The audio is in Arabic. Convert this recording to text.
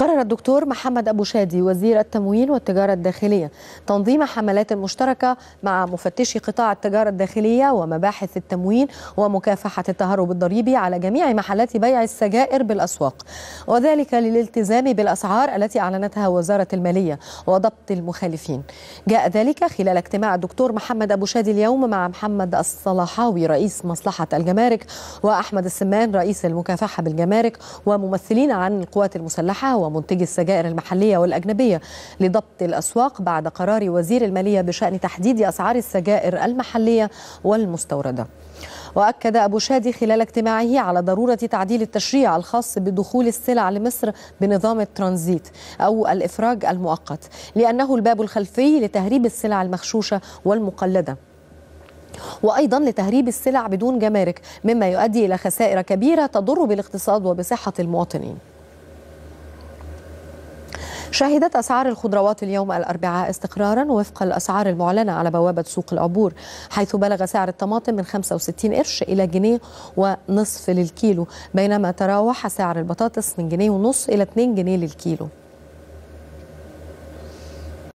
قرر الدكتور محمد أبو شادي وزير التموين والتجارة الداخلية تنظيم حملات مشتركة مع مفتشي قطاع التجارة الداخلية ومباحث التموين ومكافحة التهرب الضريبي على جميع محلات بيع السجائر بالأسواق وذلك للالتزام بالأسعار التي أعلنتها وزارة المالية وضبط المخالفين جاء ذلك خلال اجتماع الدكتور محمد أبو شادي اليوم مع محمد الصلاحاوي رئيس مصلحة الجمارك وأحمد السمان رئيس المكافحة بالجمارك وممثلين عن القوات المسلحة ومنتجي السجائر المحلية والأجنبية لضبط الأسواق بعد قرار وزير المالية بشأن تحديد أسعار السجائر المحلية والمستوردة وأكد أبو شادي خلال اجتماعه على ضرورة تعديل التشريع الخاص بدخول السلع لمصر بنظام الترانزيت أو الإفراج المؤقت لأنه الباب الخلفي لتهريب السلع المخشوشه والمقلدة وايضا لتهريب السلع بدون جمارك مما يؤدي الى خسائر كبيره تضر بالاقتصاد وبصحه المواطنين شهدت أسعار الخضروات اليوم الأربعاء استقرارا وفق الأسعار المعلنة على بوابة سوق العبور حيث بلغ سعر الطماطم من 65 قرش إلى جنيه ونصف للكيلو بينما تراوح سعر البطاطس من جنيه ونصف إلى 2 جنيه للكيلو